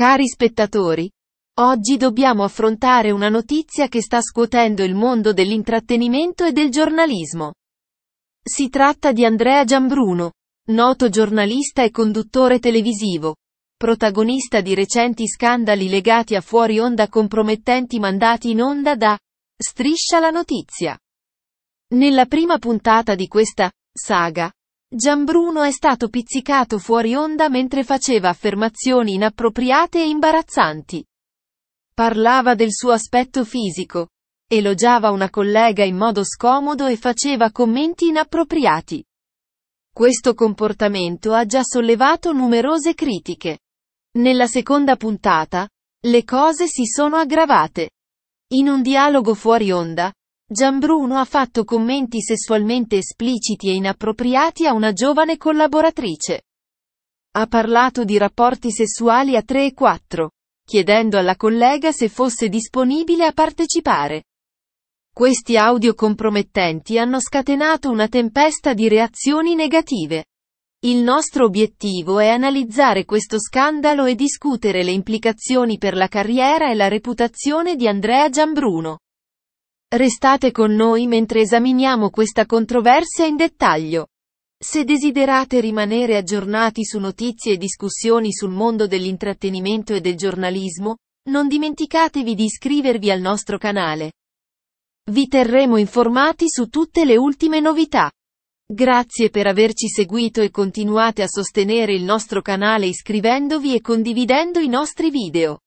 Cari spettatori, oggi dobbiamo affrontare una notizia che sta scuotendo il mondo dell'intrattenimento e del giornalismo. Si tratta di Andrea Giambruno, noto giornalista e conduttore televisivo, protagonista di recenti scandali legati a fuori onda compromettenti mandati in onda da Striscia la notizia. Nella prima puntata di questa saga, Gianbruno è stato pizzicato fuori onda mentre faceva affermazioni inappropriate e imbarazzanti. Parlava del suo aspetto fisico, elogiava una collega in modo scomodo e faceva commenti inappropriati. Questo comportamento ha già sollevato numerose critiche. Nella seconda puntata, le cose si sono aggravate. In un dialogo fuori onda, Gianbruno ha fatto commenti sessualmente espliciti e inappropriati a una giovane collaboratrice. Ha parlato di rapporti sessuali a 3 e 4, chiedendo alla collega se fosse disponibile a partecipare. Questi audio compromettenti hanno scatenato una tempesta di reazioni negative. Il nostro obiettivo è analizzare questo scandalo e discutere le implicazioni per la carriera e la reputazione di Andrea Gianbruno. Restate con noi mentre esaminiamo questa controversia in dettaglio. Se desiderate rimanere aggiornati su notizie e discussioni sul mondo dell'intrattenimento e del giornalismo, non dimenticatevi di iscrivervi al nostro canale. Vi terremo informati su tutte le ultime novità. Grazie per averci seguito e continuate a sostenere il nostro canale iscrivendovi e condividendo i nostri video.